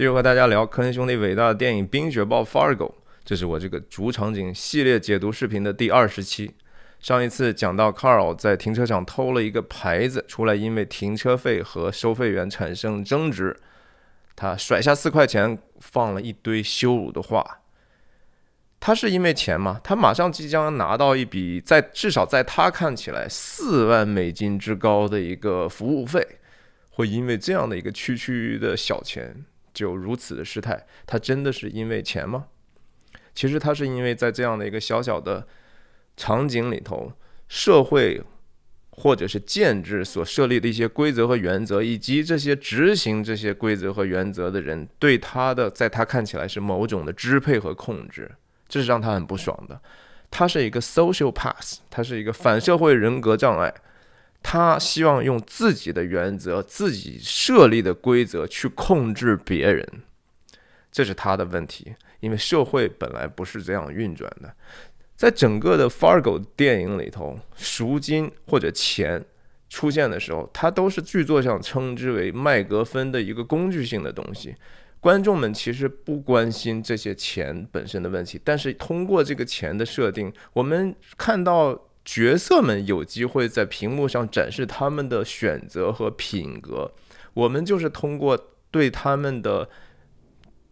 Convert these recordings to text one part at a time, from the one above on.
继续和大家聊科恩兄弟伟大的电影《冰雪暴》（Fargo），这是我这个主场景系列解读视频的第二十期。上一次讲到 Carl 在停车场偷了一个牌子出来，因为停车费和收费员产生争执，他甩下四块钱，放了一堆羞辱的话。他是因为钱吗？他马上即将拿到一笔在至少在他看起来四万美金之高的一个服务费，会因为这样的一个区区的小钱？就如此的失态，他真的是因为钱吗？其实他是因为在这样的一个小小的场景里头，社会或者是建制所设立的一些规则和原则，以及这些执行这些规则和原则的人对他的，在他看起来是某种的支配和控制，这是让他很不爽的。他是一个 social pass，他是一个反社会人格障碍。他希望用自己的原则、自己设立的规则去控制别人，这是他的问题。因为社会本来不是这样运转的。在整个的《Fargo》电影里头，赎金或者钱出现的时候，它都是剧作上称之为麦格芬的一个工具性的东西。观众们其实不关心这些钱本身的问题，但是通过这个钱的设定，我们看到。角色们有机会在屏幕上展示他们的选择和品格。我们就是通过对他们的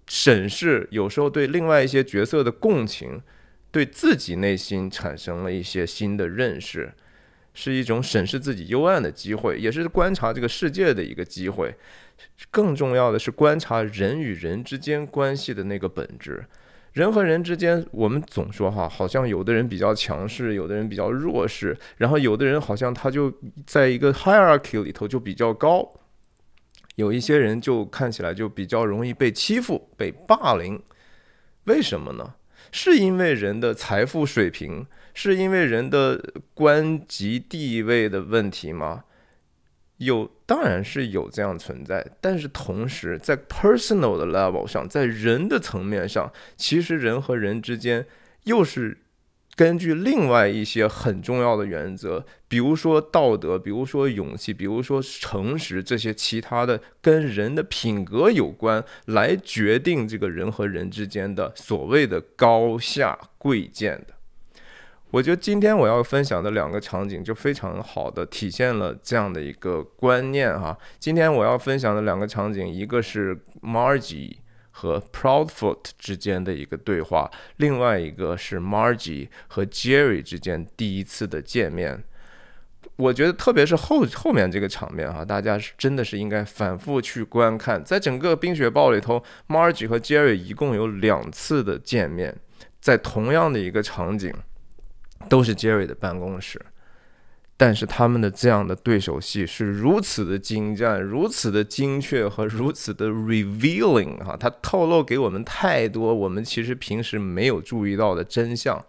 审视，有时候对另外一些角色的共情，对自己内心产生了一些新的认识，是一种审视自己幽暗的机会，也是观察这个世界的一个机会。更重要的是观察人与人之间关系的那个本质。人和人之间，我们总说哈，好像有的人比较强势，有的人比较弱势，然后有的人好像他就在一个 hierarchy 里头就比较高，有一些人就看起来就比较容易被欺负、被霸凌，为什么呢？是因为人的财富水平，是因为人的官级地位的问题吗？有当然是有这样存在，但是同时在 personal 的 level 上，在人的层面上，其实人和人之间又是根据另外一些很重要的原则，比如说道德，比如说勇气，比如说诚实，这些其他的跟人的品格有关，来决定这个人和人之间的所谓的高下贵贱的。我觉得今天我要分享的两个场景就非常好的体现了这样的一个观念哈。今天我要分享的两个场景，一个是 Margie 和 Proudfoot 之间的一个对话，另外一个是 Margie 和 Jerry 之间第一次的见面。我觉得特别是后后面这个场面哈，大家是真的是应该反复去观看。在整个《冰雪暴》里头，Margie 和 Jerry 一共有两次的见面，在同样的一个场景。都是 Jerry 的办公室，但是他们的这样的对手戏是如此的精湛，如此的精确和如此的 revealing 哈，它透露给我们太多我们其实平时没有注意到的真相。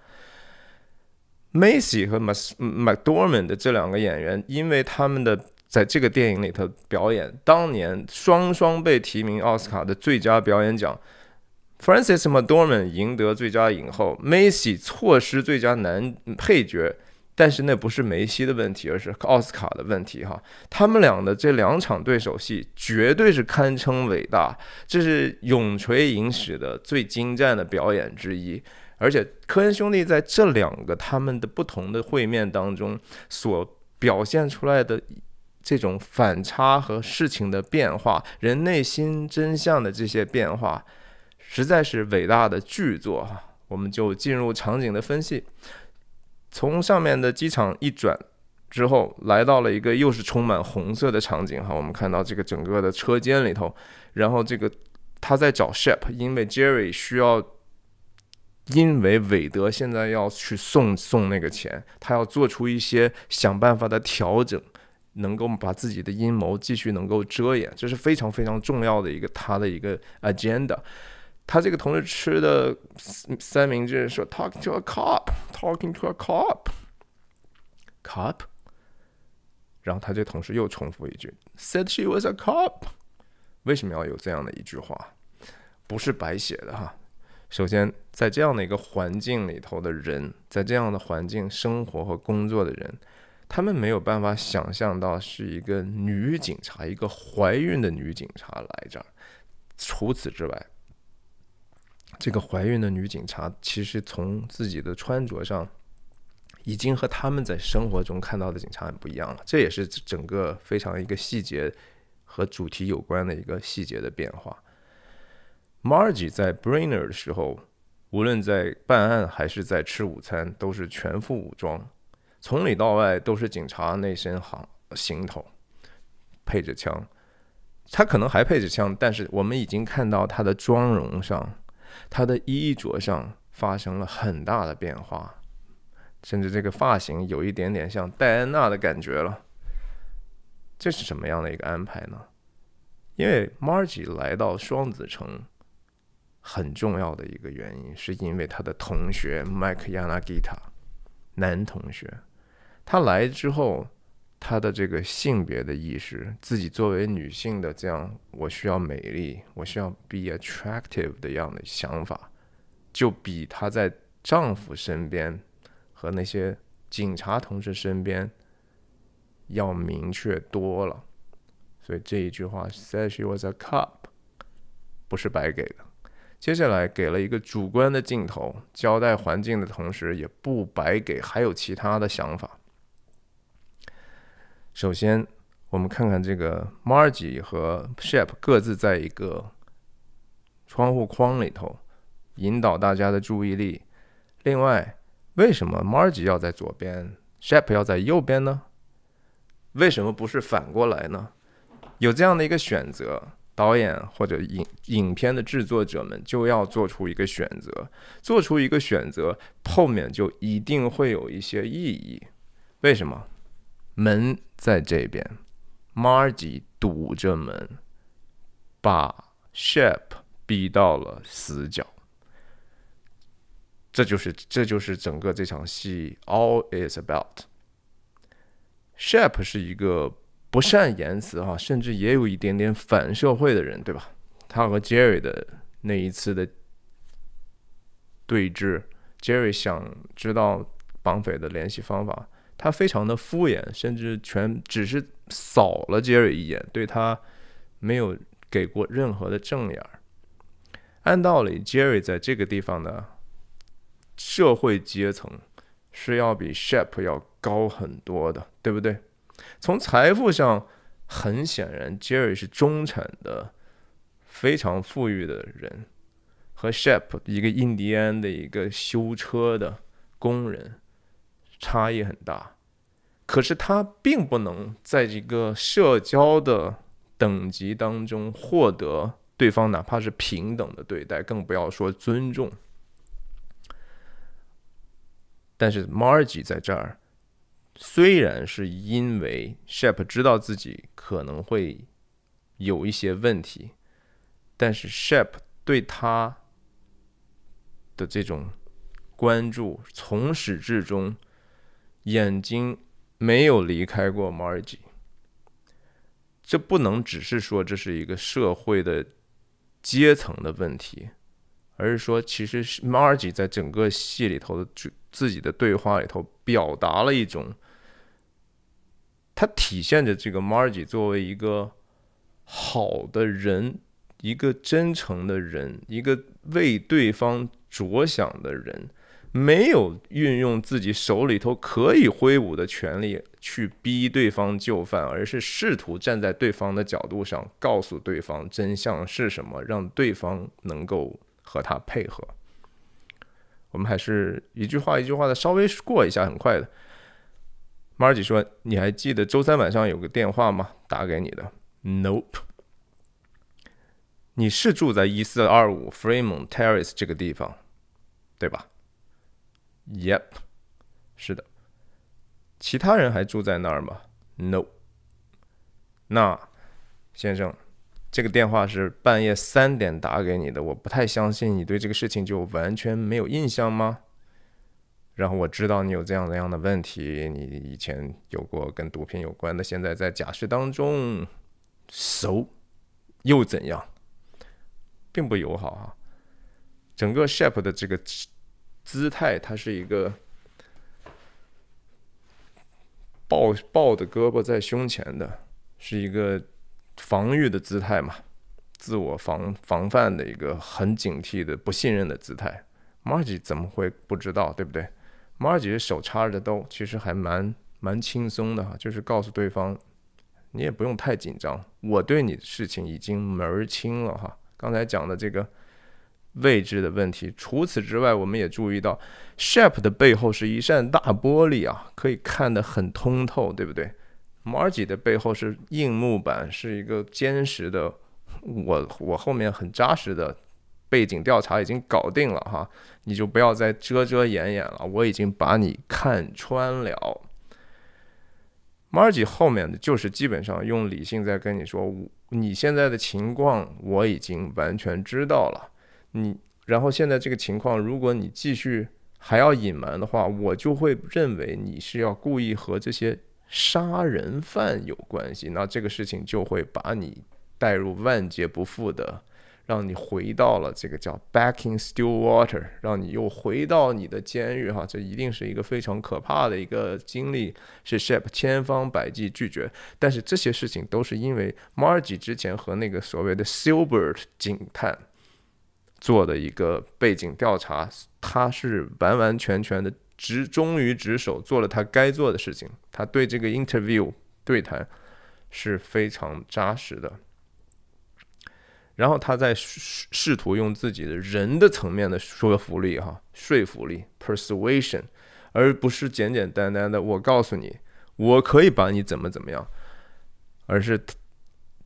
Macy 和 Mac MacDorman 的这两个演员，因为他们的在这个电影里头表演，当年双双被提名奥斯卡的最佳表演奖。f r a n c i s m c d o r m a n 赢得最佳影后，梅西错失最佳男配角，但是那不是梅西的问题，而是奥斯卡的问题哈。他们俩的这两场对手戏绝对是堪称伟大，这是永垂影史的最精湛的表演之一。而且科恩兄弟在这两个他们的不同的会面当中所表现出来的这种反差和事情的变化，人内心真相的这些变化。实在是伟大的巨作哈，我们就进入场景的分析。从上面的机场一转之后，来到了一个又是充满红色的场景哈。我们看到这个整个的车间里头，然后这个他在找 s h i p 因为 Jerry 需要，因为韦德现在要去送送那个钱，他要做出一些想办法的调整，能够把自己的阴谋继续能够遮掩，这是非常非常重要的一个他的一个 agenda。他这个同事吃的三明治说：“Talking to a cop, talking to a cop, cop。”然后他这同事又重复一句：“Said she was a cop。”为什么要有这样的一句话？不是白写的哈。首先，在这样的一个环境里头的人，在这样的环境生活和工作的人，他们没有办法想象到是一个女警察，一个怀孕的女警察来这儿。除此之外。这个怀孕的女警察，其实从自己的穿着上，已经和他们在生活中看到的警察很不一样了。这也是整个非常一个细节和主题有关的一个细节的变化。Margie 在 Brainer 的时候，无论在办案还是在吃午餐，都是全副武装，从里到外都是警察那身行行头，配着枪。他可能还配着枪，但是我们已经看到他的妆容上。他的衣着上发生了很大的变化，甚至这个发型有一点点像戴安娜的感觉了。这是什么样的一个安排呢？因为 Margie 来到双子城，很重要的一个原因是因为她的同学麦克亚 i 吉塔，男同学，他来之后。她的这个性别的意识，自己作为女性的这样，我需要美丽，我需要 be attractive 的样的想法，就比她在丈夫身边和那些警察同事身边要明确多了。所以这一句话 said she was a cop 不是白给的。接下来给了一个主观的镜头，交代环境的同时也不白给，还有其他的想法。首先，我们看看这个 Margie 和 Shape 各自在一个窗户框里头，引导大家的注意力。另外，为什么 Margie 要在左边，Shape 要在右边呢？为什么不是反过来呢？有这样的一个选择，导演或者影影片的制作者们就要做出一个选择。做出一个选择，后面就一定会有一些意义。为什么？门。在这边，Marge i 堵着门，把 Shep 逼到了死角。这就是这就是整个这场戏 all is about。Shep 是一个不善言辞啊，甚至也有一点点反社会的人，对吧？他和 Jerry 的那一次的对峙，Jerry 想知道绑匪的联系方法。他非常的敷衍，甚至全只是扫了 Jerry 一眼，对他没有给过任何的正眼。按道理，Jerry 在这个地方的，社会阶层是要比 Shep 要高很多的，对不对？从财富上，很显然 Jerry 是中产的，非常富裕的人，和 Shep 一个印第安的一个修车的工人。差异很大，可是他并不能在这个社交的等级当中获得对方哪怕是平等的对待，更不要说尊重。但是 Margie 在这儿，虽然是因为 s h e p 知道自己可能会有一些问题，但是 s h e p 对他的这种关注从始至终。眼睛没有离开过 Margie，这不能只是说这是一个社会的阶层的问题，而是说，其实 Margie 在整个戏里头的自己的对话里头，表达了一种，它体现着这个 Margie 作为一个好的人，一个真诚的人，一个为对方着想的人。没有运用自己手里头可以挥舞的权力去逼对方就范，而是试图站在对方的角度上，告诉对方真相是什么，让对方能够和他配合。我们还是一句话一句话的稍微过一下，很快的。m a r 说：“你还记得周三晚上有个电话吗？打给你的。”“Nope。”“你是住在一四二五 f r e m o n t Terrace 这个地方，对吧？” Yep，是的。其他人还住在那儿吗？No。那，先生，这个电话是半夜三点打给你的，我不太相信你对这个事情就完全没有印象吗？然后我知道你有这样那样的问题，你以前有过跟毒品有关的，现在在假释当中，s o 又怎样？并不友好哈。整个 Shape 的这个。姿态，它是一个抱抱的胳膊在胸前的，是一个防御的姿态嘛，自我防防范的一个很警惕的不信任的姿态。m a g i e 怎么会不知道，对不对？m a g i e 手插着兜，其实还蛮蛮轻松的哈，就是告诉对方，你也不用太紧张，我对你的事情已经门儿清了哈。刚才讲的这个。位置的问题。除此之外，我们也注意到，shape 的背后是一扇大玻璃啊，可以看得很通透，对不对？Margie 的背后是硬木板，是一个坚实的。我我后面很扎实的背景调查已经搞定了哈，你就不要再遮遮掩掩了，我已经把你看穿了。Margie 后面的就是基本上用理性在跟你说，你现在的情况我已经完全知道了。你，然后现在这个情况，如果你继续还要隐瞒的话，我就会认为你是要故意和这些杀人犯有关系。那这个事情就会把你带入万劫不复的，让你回到了这个叫 Back in Stillwater，让你又回到你的监狱。哈，这一定是一个非常可怕的一个经历。是 Shap 千方百计拒绝，但是这些事情都是因为 Margie 之前和那个所谓的 Silbert 警探。做的一个背景调查，他是完完全全的执忠于职守，做了他该做的事情。他对这个 interview 对谈是非常扎实的。然后他在试试图用自己的人的层面的说服力哈说服力 persuasion，而不是简简单单的我告诉你我可以把你怎么怎么样，而是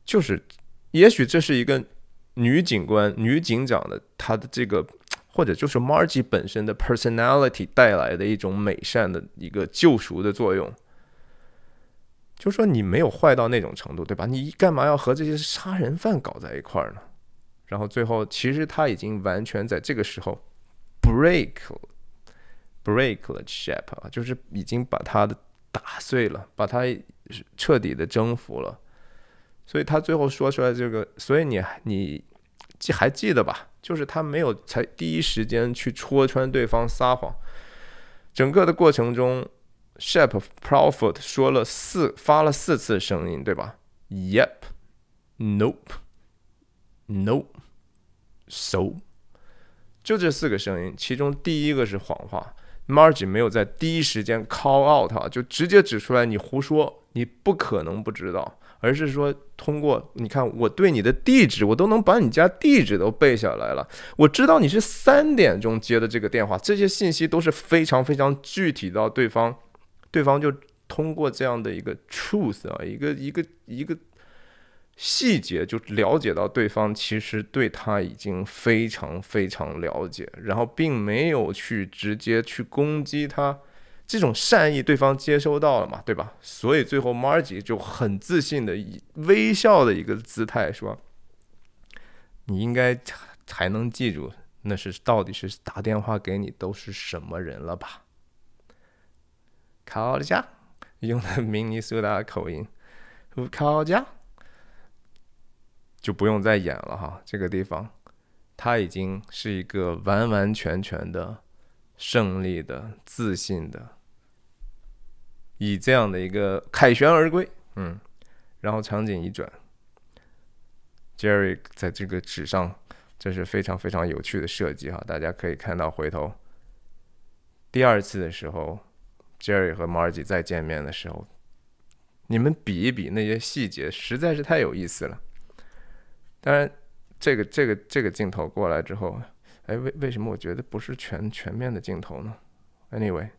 就是也许这是一个。女警官、女警长的她的这个，或者就是 Marge i 本身的 personality 带来的一种美善的一个救赎的作用，就是说你没有坏到那种程度，对吧？你干嘛要和这些杀人犯搞在一块儿呢？然后最后，其实他已经完全在这个时候 break，break 了 s h a p 啊，就是已经把他的打碎了，把他彻底的征服了。所以他最后说出来这个，所以你你记还记得吧？就是他没有才第一时间去戳穿对方撒谎。整个的过程中，Shap p r o f o t 说了四发了四次声音，对吧？Yep, nope, nope, so，就这四个声音，其中第一个是谎话。Margie 没有在第一时间 call out，就直接指出来你胡说，你不可能不知道。而是说，通过你看，我对你的地址，我都能把你家地址都背下来了。我知道你是三点钟接的这个电话，这些信息都是非常非常具体到对方，对方就通过这样的一个 truth 啊，一个一个一个细节，就了解到对方其实对他已经非常非常了解，然后并没有去直接去攻击他。这种善意，对方接收到了嘛，对吧？所以最后，Margie 就很自信的，以微笑的一个姿态说：“你应该还能记住，那是到底是打电话给你都是什么人了吧？”考利加用的明尼苏达口音，考利加就不用再演了哈。这个地方，他已经是一个完完全全的胜利的、自信的。以这样的一个凯旋而归，嗯，然后场景一转，Jerry 在这个纸上，这是非常非常有趣的设计哈。大家可以看到，回头第二次的时候，Jerry 和 Margie 再见面的时候，你们比一比那些细节，实在是太有意思了。当然，这个这个这个镜头过来之后，哎，为为什么我觉得不是全全面的镜头呢？Anyway。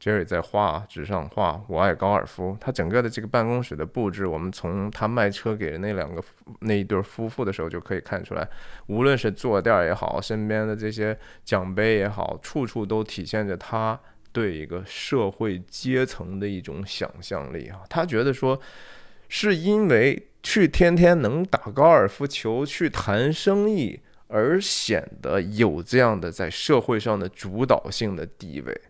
杰瑞在画纸上画，我爱高尔夫。他整个的这个办公室的布置，我们从他卖车给那两个那一对夫妇的时候就可以看出来。无论是坐垫儿也好，身边的这些奖杯也好，处处都体现着他对一个社会阶层的一种想象力啊。他觉得说，是因为去天天能打高尔夫球，去谈生意，而显得有这样的在社会上的主导性的地位。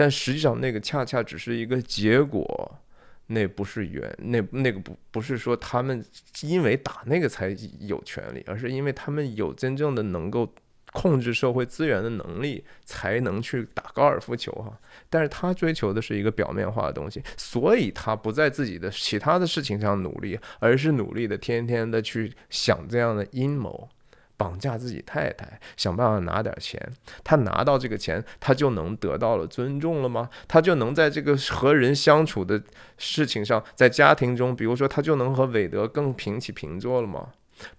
但实际上，那个恰恰只是一个结果，那不是原那那个不不是说他们因为打那个才有权利，而是因为他们有真正的能够控制社会资源的能力，才能去打高尔夫球哈。但是他追求的是一个表面化的东西，所以他不在自己的其他的事情上努力，而是努力的天天的去想这样的阴谋。绑架自己太太，想办法拿点钱。他拿到这个钱，他就能得到了尊重了吗？他就能在这个和人相处的事情上，在家庭中，比如说，他就能和韦德更平起平坐了吗？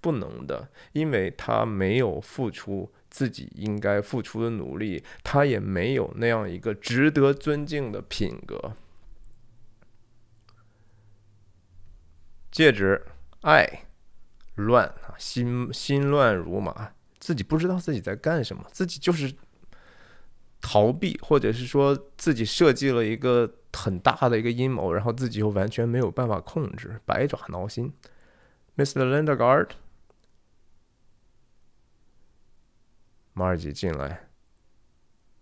不能的，因为他没有付出自己应该付出的努力，他也没有那样一个值得尊敬的品格。戒指，爱，乱。心心乱如麻，自己不知道自己在干什么，自己就是逃避，或者是说自己设计了一个很大的一个阴谋，然后自己又完全没有办法控制，百爪挠心。Mr. Lindergard，马尔吉进来。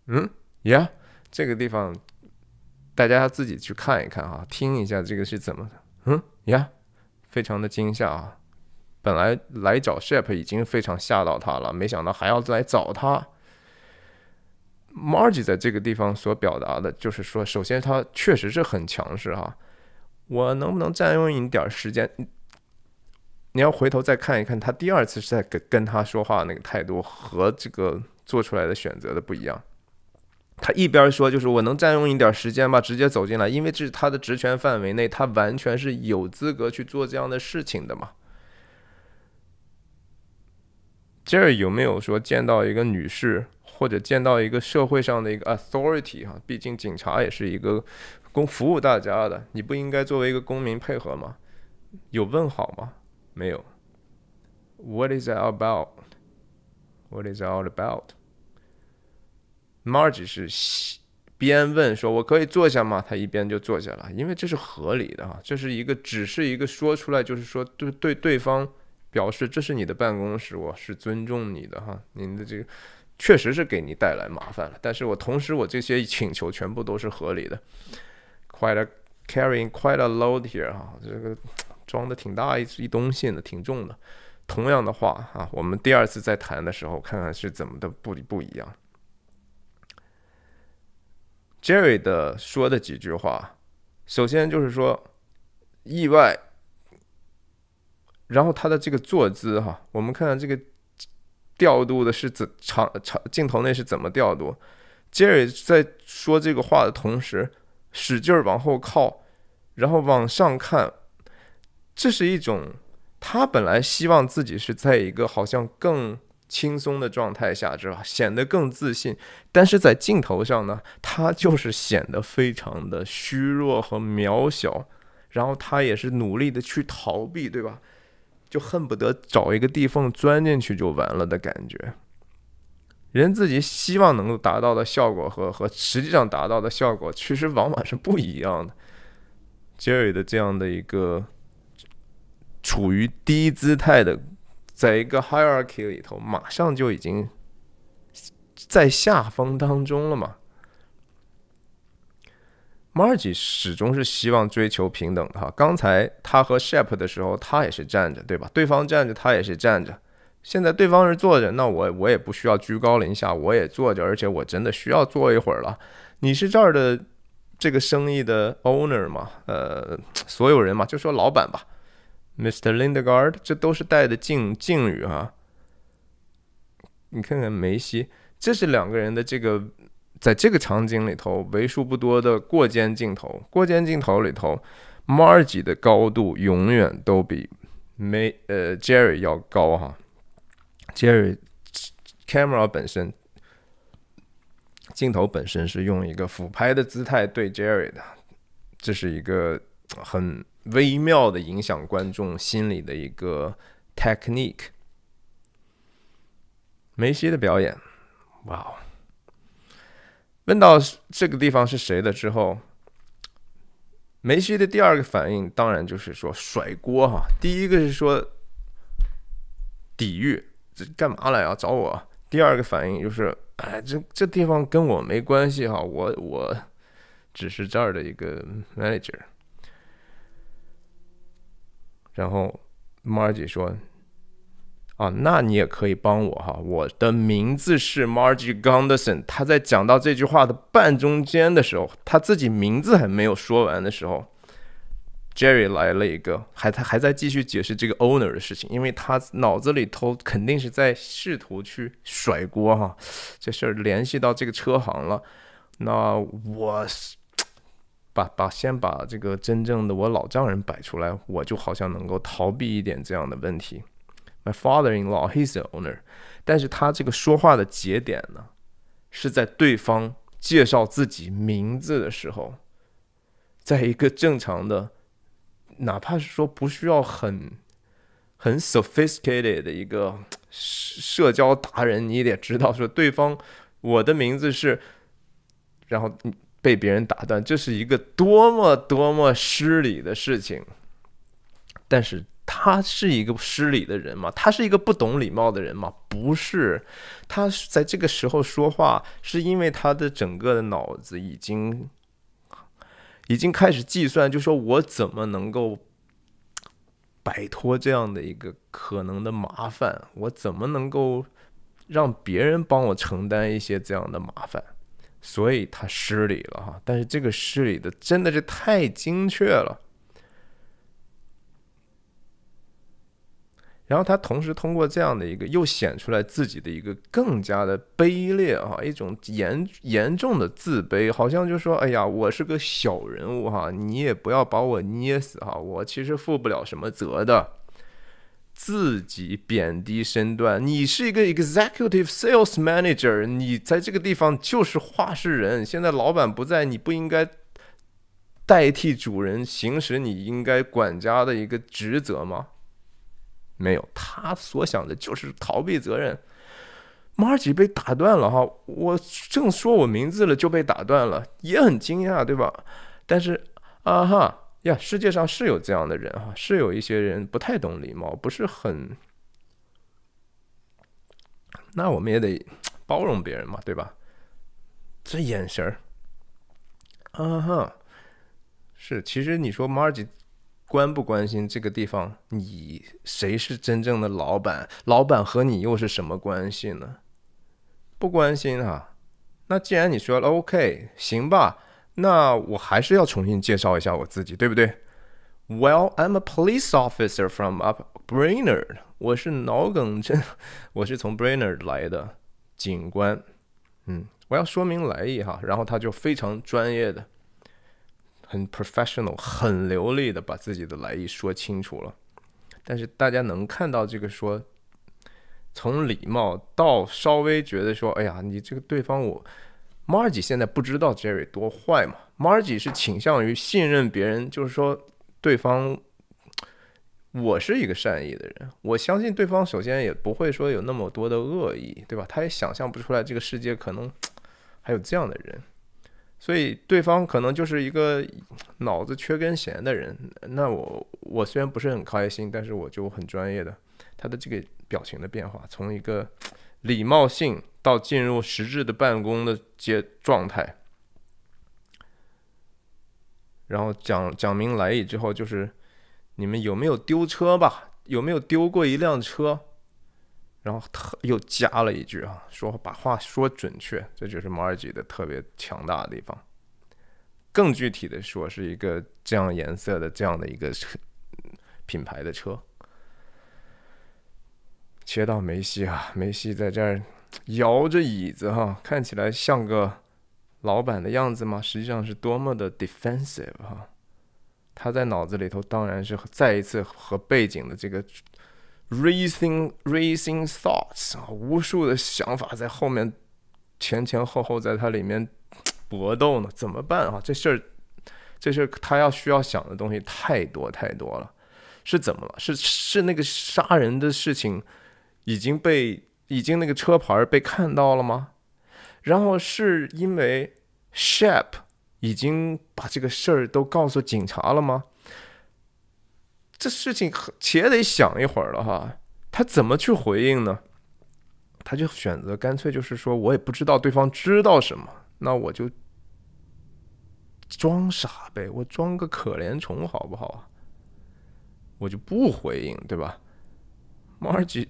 嗯，呀，这个地方大家自己去看一看啊，听一下这个是怎么的。嗯，呀，非常的惊吓啊。本来来找 Shep 已经非常吓到他了，没想到还要来找他。Margie 在这个地方所表达的就是说，首先他确实是很强势哈。我能不能占用你点时间？你要回头再看一看，他第二次在跟跟他说话那个态度和这个做出来的选择的不一样。他一边说就是我能占用你点时间吧，直接走进来，因为这是他的职权范围内，他完全是有资格去做这样的事情的嘛。这儿有没有说见到一个女士，或者见到一个社会上的一个 authority 哈？毕竟警察也是一个公服务大家的，你不应该作为一个公民配合吗？有问好吗？没有。What is a t about? What is all about? Margie 是边问说：“我可以坐下吗？”他一边就坐下了，因为这是合理的哈，这是一个只是一个说出来就是说对对对方。表示这是你的办公室，我是尊重你的哈。您的这个确实是给你带来麻烦了，但是我同时我这些请求全部都是合理的。Quite a carrying, quite a load here 哈，这个装的挺大一一东西呢，挺重的。同样的话哈，我们第二次再谈的时候，看看是怎么的不不一样。Jerry 的说的几句话，首先就是说意外。然后他的这个坐姿哈，我们看看这个调度的是怎长长镜头内是怎么调度。杰瑞在说这个话的同时，使劲儿往后靠，然后往上看，这是一种他本来希望自己是在一个好像更轻松的状态下，是吧？显得更自信，但是在镜头上呢，他就是显得非常的虚弱和渺小。然后他也是努力的去逃避，对吧？就恨不得找一个地缝钻进去就完了的感觉。人自己希望能够达到的效果和和实际上达到的效果，其实往往是不一样的。杰瑞的这样的一个处于低姿态的，在一个 hierarchy 里头，马上就已经在下方当中了嘛。Margie 始终是希望追求平等的哈。刚才他和 s h e p 的时候，他也是站着，对吧？对方站着，他也是站着。现在对方是坐着，那我我也不需要居高临下，我也坐着，而且我真的需要坐一会儿了。你是这儿的这个生意的 owner 吗？呃，所有人嘛，就说老板吧，Mr. Lindegard，这都是带的敬敬语哈。你看看梅西，这是两个人的这个。在这个场景里头，为数不多的过肩镜头，过肩镜头里头，Margie 的高度永远都比没呃 Jerry 要高哈。Jerry camera 本身镜头本身是用一个俯拍的姿态对 Jerry 的，这是一个很微妙的影响观众心理的一个 technique。梅西的表演，哇。问到这个地方是谁的之后，梅西的第二个反应当然就是说甩锅哈。第一个是说抵御，这干嘛来啊？找我。第二个反应就是，哎，这这地方跟我没关系哈。我我只是这儿的一个 manager。然后，Marge 说。啊，那你也可以帮我哈。我的名字是 Margie Gunderson。他在讲到这句话的半中间的时候，他自己名字还没有说完的时候，Jerry 来了一个，还他还在继续解释这个 owner 的事情，因为他脑子里头肯定是在试图去甩锅哈。这事儿联系到这个车行了，那我 把把先把这个真正的我老丈人摆出来，我就好像能够逃避一点这样的问题。My father-in-law, he's the owner. 但是他这个说话的节点呢，是在对方介绍自己名字的时候，在一个正常的，哪怕是说不需要很很 sophisticated 的一个社交达人，你也得知道说对方我的名字是，然后被别人打断，这是一个多么多么失礼的事情。但是。他是一个失礼的人吗？他是一个不懂礼貌的人吗？不是，他在这个时候说话，是因为他的整个的脑子已经已经开始计算，就说我怎么能够摆脱这样的一个可能的麻烦，我怎么能够让别人帮我承担一些这样的麻烦？所以他失礼了哈，但是这个失礼的真的是太精确了。然后他同时通过这样的一个，又显出来自己的一个更加的卑劣啊，一种严严重的自卑，好像就说，哎呀，我是个小人物哈，你也不要把我捏死哈，我其实负不了什么责的。自己贬低身段，你是一个 executive sales manager，你在这个地方就是话事人，现在老板不在，你不应该代替主人行使你应该管家的一个职责吗？没有，他所想的就是逃避责任。马尔吉被打断了哈，我正说我名字了就被打断了，也很惊讶对吧？但是啊哈呀，世界上是有这样的人哈，是有一些人不太懂礼貌，不是很，那我们也得包容别人嘛对吧？这眼神儿，啊哈，是其实你说马尔吉。关不关心这个地方？你谁是真正的老板？老板和你又是什么关系呢？不关心啊。那既然你说了 OK 行吧，那我还是要重新介绍一下我自己，对不对？Well, I'm a police officer from up Brainer。d 我是脑梗症，我是从 Brainer 来的警官。嗯，我要说明来意哈。然后他就非常专业的。很 professional，很流利的把自己的来意说清楚了。但是大家能看到这个，说从礼貌到稍微觉得说，哎呀，你这个对方我，Margie 现在不知道 Jerry 多坏嘛？Margie 是倾向于信任别人，就是说对方，我是一个善意的人，我相信对方首先也不会说有那么多的恶意，对吧？他也想象不出来这个世界可能还有这样的人。所以对方可能就是一个脑子缺根弦的人。那我我虽然不是很开心，但是我就很专业的。他的这个表情的变化，从一个礼貌性到进入实质的办公的阶状态，然后讲讲明来意之后，就是你们有没有丢车吧？有没有丢过一辆车？然后他又加了一句啊，说把话说准确，这就是马尔吉的特别强大的地方。更具体的说，是一个这样颜色的这样的一个品牌的车。切到梅西啊，梅西在这儿摇着椅子哈，看起来像个老板的样子吗？实际上是多么的 defensive 哈，他在脑子里头当然是再一次和背景的这个。Racing, racing thoughts 啊，无数的想法在后面，前前后后在它里面搏斗呢，怎么办啊？这事儿，这事儿他要需要想的东西太多太多了，是怎么了？是是那个杀人的事情已经被已经那个车牌被看到了吗？然后是因为 s h a p 已经把这个事儿都告诉警察了吗？这事情且得想一会儿了哈，他怎么去回应呢？他就选择干脆就是说我也不知道对方知道什么，那我就装傻呗，我装个可怜虫好不好啊？我就不回应，对吧？Margie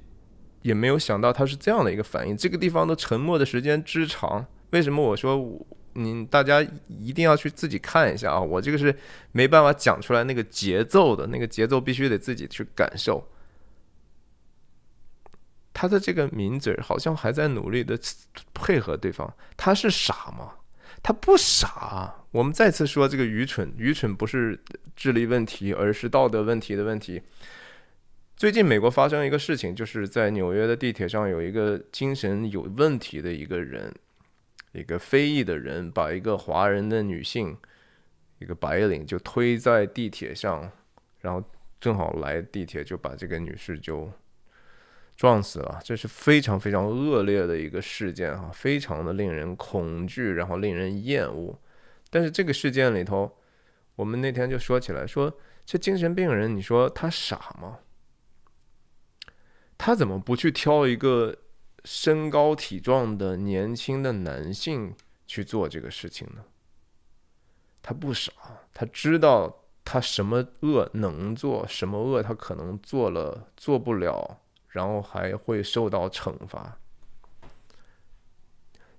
也没有想到他是这样的一个反应，这个地方的沉默的时间之长，为什么我说？你大家一定要去自己看一下啊！我这个是没办法讲出来那个节奏的，那个节奏必须得自己去感受。他的这个名嘴好像还在努力的配合对方，他是傻吗？他不傻。我们再次说这个愚蠢，愚蠢不是智力问题，而是道德问题的问题。最近美国发生一个事情，就是在纽约的地铁上有一个精神有问题的一个人。一个非裔的人把一个华人的女性，一个白领就推在地铁上，然后正好来地铁就把这个女士就撞死了。这是非常非常恶劣的一个事件啊，非常的令人恐惧，然后令人厌恶。但是这个事件里头，我们那天就说起来，说这精神病人，你说他傻吗？他怎么不去挑一个？身高体壮的年轻的男性去做这个事情呢？他不傻，他知道他什么恶能做，什么恶他可能做了做不了，然后还会受到惩罚。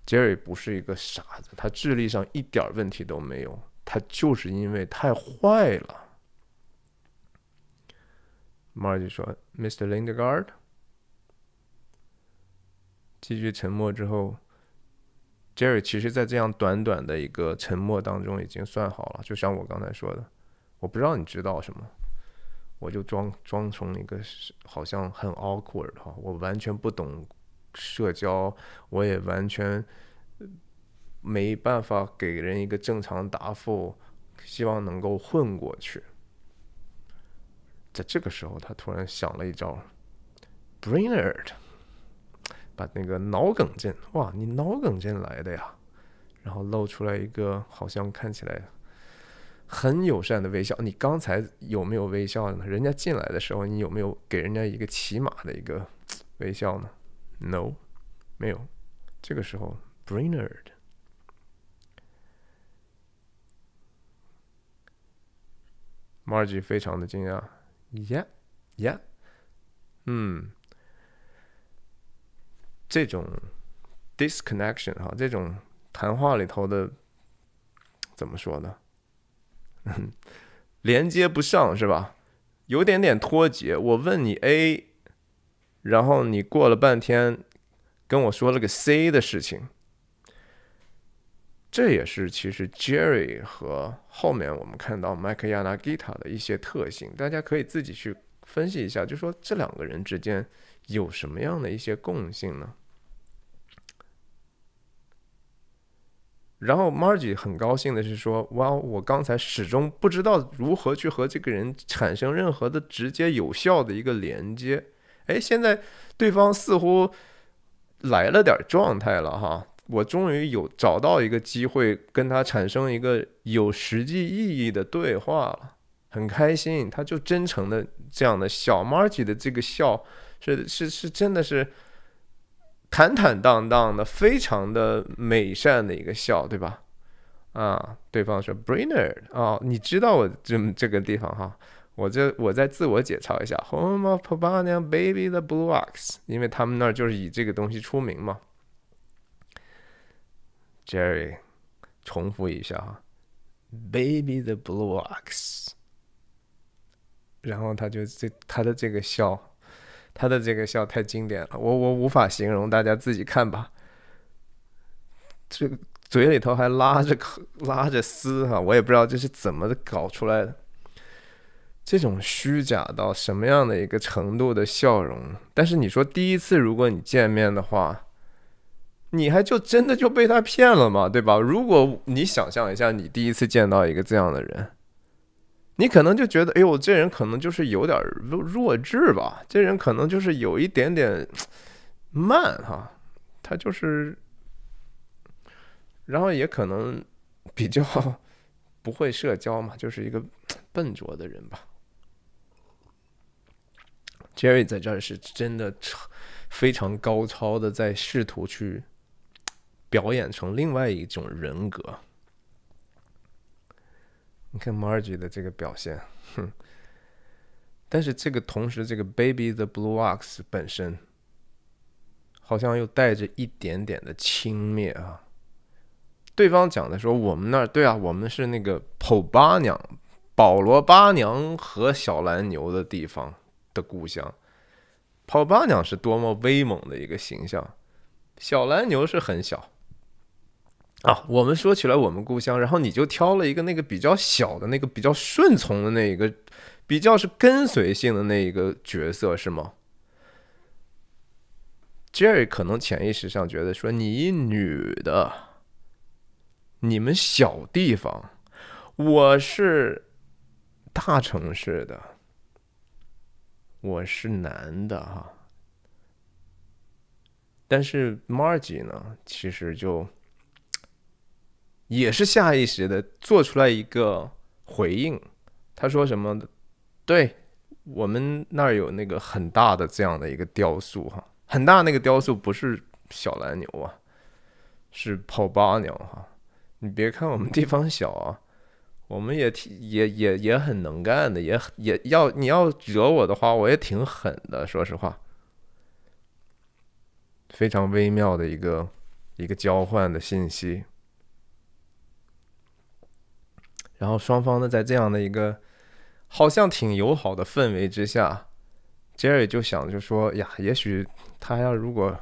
杰瑞不是一个傻子，他智力上一点问题都没有，他就是因为太坏了。m a r 玛吉说：“Mr. Lindegard。”继续沉默之后，Jerry 其实，在这样短短的一个沉默当中，已经算好了。就像我刚才说的，我不知道你知道什么，我就装装成一个好像很 awkward 哈，我完全不懂社交，我也完全没办法给人一个正常答复，希望能够混过去。在这个时候，他突然想了一招 b r i n g r d 把那个脑梗进，哇，你脑梗进来的呀？然后露出来一个好像看起来很友善的微笑。你刚才有没有微笑呢？人家进来的时候，你有没有给人家一个起码的一个微笑呢？No，没有。这个时候，Brainard，Margie 非常的惊讶。Yeah，yeah，嗯。这种 disconnection 哈，这种谈话里头的怎么说呢？连接不上是吧？有点点脱节。我问你 A，然后你过了半天跟我说了个 C 的事情。这也是其实 Jerry 和后面我们看到麦克亚 a Gita 的一些特性，大家可以自己去分析一下，就说这两个人之间有什么样的一些共性呢？然后 Margie 很高兴的是说，哇，我刚才始终不知道如何去和这个人产生任何的直接有效的一个连接，哎，现在对方似乎来了点状态了哈，我终于有找到一个机会跟他产生一个有实际意义的对话了，很开心，他就真诚的这样的笑 Margie 的这个笑是是是真的是。坦坦荡荡的，非常的美善的一个笑，对吧？啊，对方说，Brainer，哦，你知道我这这个地方哈，我这我再自我解嘲一下，Home of p a n a n i a Baby the Blue Ox，因为他们那儿就是以这个东西出名嘛。Jerry，重复一下哈，Baby the Blue Ox，然后他就这他的这个笑。他的这个笑太经典了，我我无法形容，大家自己看吧。这嘴里头还拉着 拉着丝哈，我也不知道这是怎么搞出来的。这种虚假到什么样的一个程度的笑容？但是你说第一次如果你见面的话，你还就真的就被他骗了吗？对吧？如果你想象一下，你第一次见到一个这样的人。你可能就觉得，哎呦，这人可能就是有点弱智吧？这人可能就是有一点点慢哈，他就是，然后也可能比较不会社交嘛，就是一个笨拙的人吧。Jerry 在这是真的非常高超的，在试图去表演成另外一种人格。你看 Marge i 的这个表现，哼。但是这个同时，这个 Baby the Blue Ox 本身好像又带着一点点的轻蔑啊。对方讲的说：“我们那儿对啊，我们是那个 Paul 八娘、保罗八娘和小蓝牛的地方的故乡。Paul 八娘是多么威猛的一个形象，小蓝牛是很小。”啊，我们说起来我们故乡，然后你就挑了一个那个比较小的、那个比较顺从的那一个，比较是跟随性的那一个角色是吗？Jerry 可能潜意识上觉得说你女的，你们小地方，我是大城市的，我是男的哈。但是 Margie 呢，其实就。也是下意识的做出来一个回应，他说什么？对我们那儿有那个很大的这样的一个雕塑哈，很大那个雕塑不是小蓝牛啊，是泡巴鸟哈。你别看我们地方小啊，我们也挺也也也很能干的，也也要你要惹我的话，我也挺狠的，说实话。非常微妙的一个一个交换的信息。然后双方呢，在这样的一个好像挺友好的氛围之下，杰瑞就想就说：“呀，也许他要如果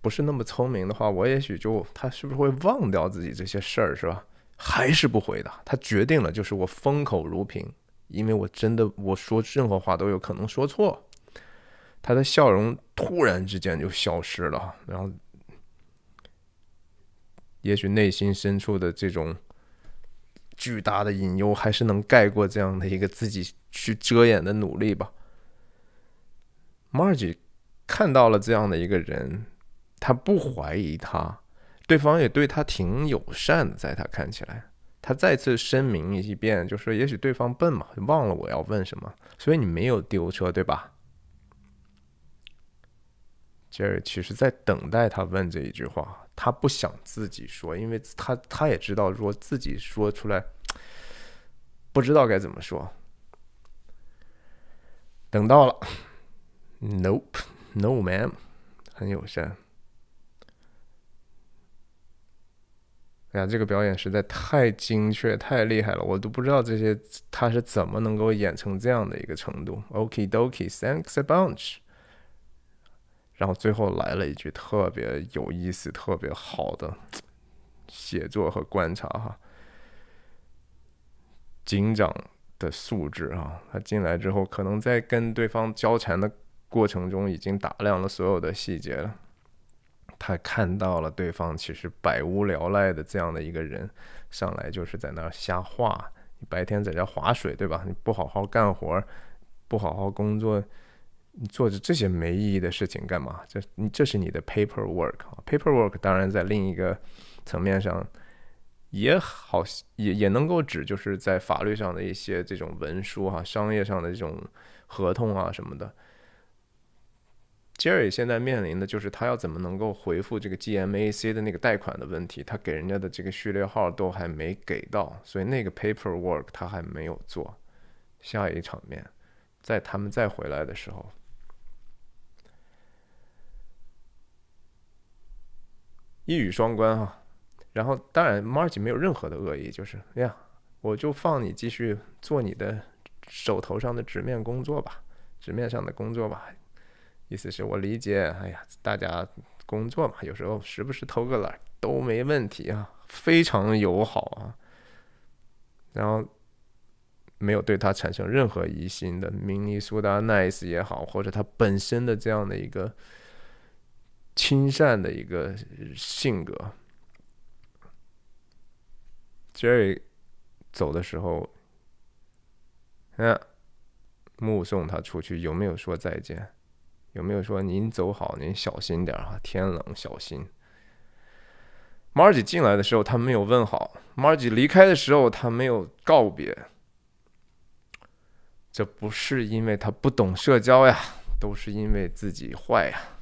不是那么聪明的话，我也许就他是不是会忘掉自己这些事儿，是吧？”还是不回答，他决定了，就是我封口如瓶，因为我真的我说任何话都有可能说错。他的笑容突然之间就消失了，然后也许内心深处的这种。巨大的隐忧还是能盖过这样的一个自己去遮掩的努力吧。Margi 看到了这样的一个人，他不怀疑他，对方也对他挺友善的，在他看起来，他再次声明一遍，就说：“也许对方笨嘛，忘了我要问什么，所以你没有丢车，对吧？”杰瑞其实，在等待他问这一句话。他不想自己说，因为他他也知道说自己说出来，不知道该怎么说。等到了，Nope, no, ma'am，很友善。哎呀，这个表演实在太精确、太厉害了，我都不知道这些他是怎么能够演成这样的一个程度。o k d o k i thanks a bunch。然后最后来了一句特别有意思、特别好的写作和观察哈，警长的素质啊，他进来之后，可能在跟对方交谈的过程中，已经打量了所有的细节了。他看到了对方其实百无聊赖的这样的一个人，上来就是在那儿瞎画。你白天在这划水，对吧？你不好好干活，不好好工作。你做着这些没意义的事情干嘛？这你这是你的 paperwork 啊，paperwork 当然在另一个层面上也好，也也能够指就是在法律上的一些这种文书哈，商业上的这种合同啊什么的。Jerry 现在面临的就是他要怎么能够回复这个 GMAC 的那个贷款的问题，他给人家的这个序列号都还没给到，所以那个 paperwork 他还没有做。下一场面，在他们再回来的时候。一语双关哈，然后当然，Margie 没有任何的恶意，就是哎呀，我就放你继续做你的手头上的纸面工作吧，纸面上的工作吧，意思是我理解，哎呀，大家工作嘛，有时候时不时偷个懒都没问题啊，非常友好啊，然后没有对他产生任何疑心的，明尼苏达 Nice 也好，或者他本身的这样的一个。亲善的一个性格。Jerry 走的时候，嗯，目送他出去，有没有说再见？有没有说您走好，您小心点啊，天冷小心。Margie 进来的时候，他没有问好；Margie 离开的时候，他没有告别。这不是因为他不懂社交呀，都是因为自己坏呀。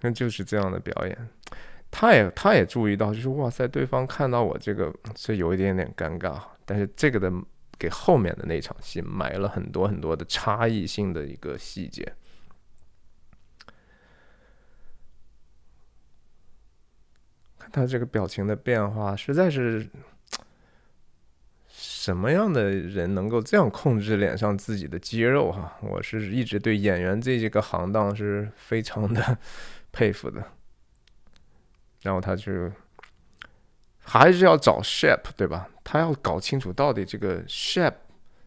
那就是这样的表演，他也他也注意到，就是哇塞，对方看到我这个是有一点点尴尬但是这个的给后面的那场戏埋了很多很多的差异性的一个细节。看他这个表情的变化，实在是什么样的人能够这样控制脸上自己的肌肉哈？我是一直对演员这几个行当是非常的。佩服的，然后他就还是要找 s h e p 对吧？他要搞清楚到底这个 s h e p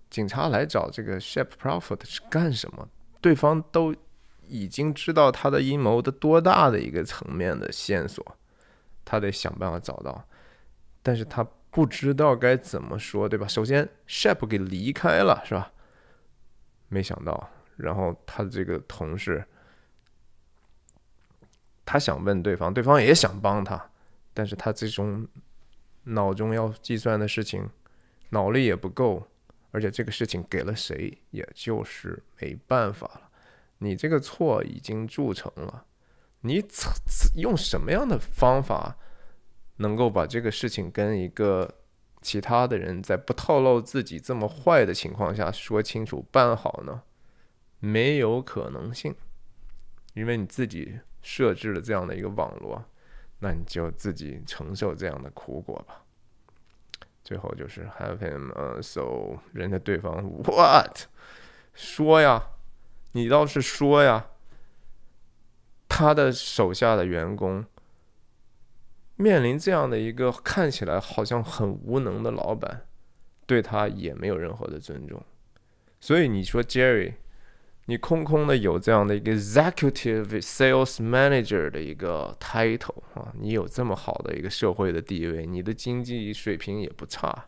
警察来找这个 s h e p Profit 是干什么？对方都已经知道他的阴谋的多大的一个层面的线索，他得想办法找到，但是他不知道该怎么说对吧？首先 s h e p 给离开了是吧？没想到，然后他的这个同事。他想问对方，对方也想帮他，但是他这种脑中要计算的事情，脑力也不够，而且这个事情给了谁，也就是没办法了。你这个错已经铸成了，你用什么样的方法能够把这个事情跟一个其他的人在不透露自己这么坏的情况下说清楚、办好呢？没有可能性，因为你自己。设置了这样的一个网络，那你就自己承受这样的苦果吧。最后就是 Have him so 人家对方 What 说呀，你倒是说呀。他的手下的员工面临这样的一个看起来好像很无能的老板，对他也没有任何的尊重，所以你说 Jerry。你空空的有这样的一个 executive sales manager 的一个 title 啊，你有这么好的一个社会的地位，你的经济水平也不差，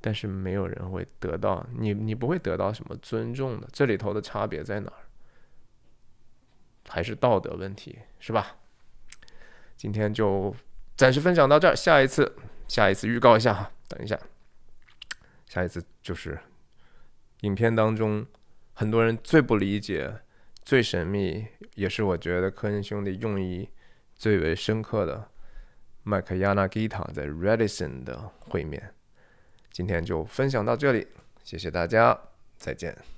但是没有人会得到你，你不会得到什么尊重的。这里头的差别在哪儿？还是道德问题，是吧？今天就暂时分享到这儿，下一次，下一次预告一下哈，等一下，下一次就是影片当中。很多人最不理解、最神秘，也是我觉得科恩兄弟用意最为深刻的麦克亚纳基塔在 r e d i s t o n 的会面。今天就分享到这里，谢谢大家，再见。